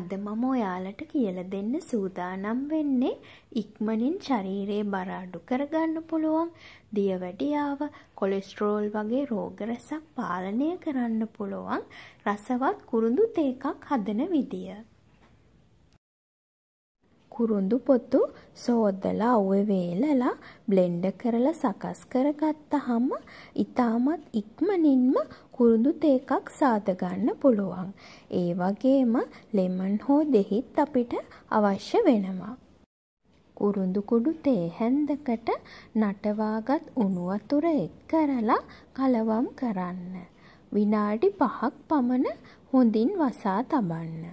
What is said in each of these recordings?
අද මම ඔයාලට කියල දෙන්න සූදානම් වෙන්නේ ඉක්මනින් ශරීරයේ බර අඩු කරගන්න පුළුවන් දියවැඩියාව කොලෙස්ටරෝල් වගේ රෝග රැසක් පාලනය කරන්න පුළුවන් රසවත් කුරුඳු තේකක් හදන විදිය. කුරුඳු පොතු සෝදලා ඔය වේලලා බ්ලෙන්ඩ කරලා සකස් කරගත්තහම ඉතාමත් ඉක්මනින්ම කුරුඳු තේකක් සාදගන්න පුළුවන්. ඒ වගේම ලෙමන් හෝ දෙහිත් අපිට අවශ්‍ය වෙනවා. උරුඳු කුඩු තේ හැන්දකට නටවාගත් උණු වතුර එක් කරලා කලවම් කරන්න. විනාඩි 5ක් පමණ හොඳින් වසා තබන්න.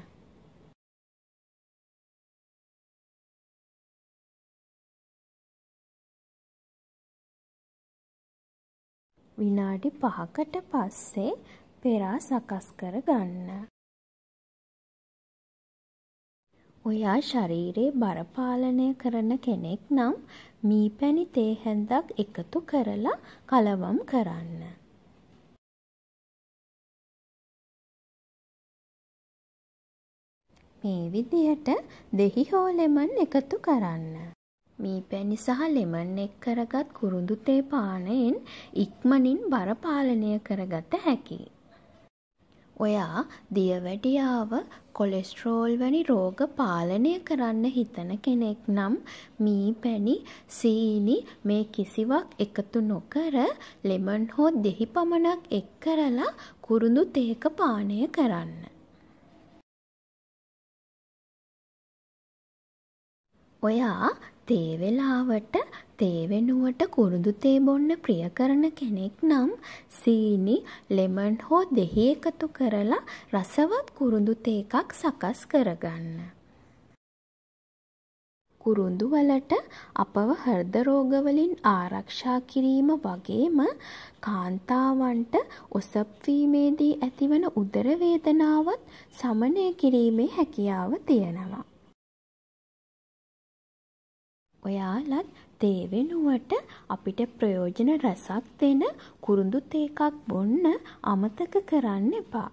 විනාඩි 5කට පස්සේ පෙරා සකස් කර ගන්න. ඔයා ශරීරයේ බර පාලනය කරන කෙනෙක් නම් මීපැණි තේ හැන්දක් එකතු කරලා කලවම් කරන්න. මේ විදිහට දෙහි හෝ ලෙමන් එකතු කරන්න. මී පැණි සහ ලෙමන් එක් කරගත් කුරුඳු තේ පානයෙන් ඉක්මනින් බර පාලනය කරගත හැකියි. ඔයා දියවැඩියාව කොලෙස්ට්‍රෝල් වැනි රෝග පාලනය කරන්න හිතන කෙනෙක් නම් මී පැණි සීනි මේ කිසිවක් එකතු නොකර ලෙමන් හෝ දෙහි පමණක් එක් කරලා කුරුඳු තේක පානය කරන්න. ඔයා තේ වෙලාවට තේ වෙනුවට කුරුඳු තේ බොන්න ප්‍රිය කරන කෙනෙක් නම් සීනි, ලෙමන් හෝ දෙහි එකතු කරලා රසවත් කුරුඳු තේ එකක් සකස් කරගන්න. කුරුඳු වලට අපව හෘද රෝග වලින් ආරක්ෂා කිරීම වගේම කාන්තාවන්ට ඔසප්වීමේදී ඇතිවන උදර වේදනාවත් සමනය කිරීමේ හැකියාව තියෙනවා. ඔයාලත් තේ වෙනුවට අපිට ප්‍රයෝජන රසක් දෙන කුරුඳු තේ එකක් බොන්න අමතක කරන්න එපා.